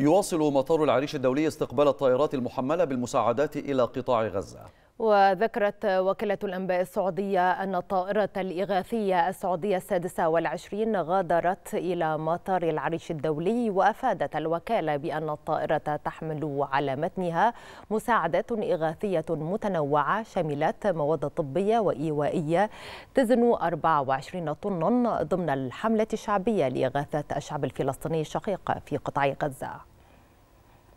يواصل مطار العريش الدولي استقبال الطائرات المحملة بالمساعدات إلى قطاع غزة وذكرت وكالة الأنباء السعودية أن الطائرة الإغاثية السعودية السادسة والعشرين غادرت إلى مطار العريش الدولي وأفادت الوكالة بأن الطائرة تحمل على متنها مساعدات إغاثية متنوعة شملت مواد طبية وإيوائية تزن 24 طنا ضمن الحملة الشعبية لإغاثة الشعب الفلسطيني الشقيق في قطاع غزة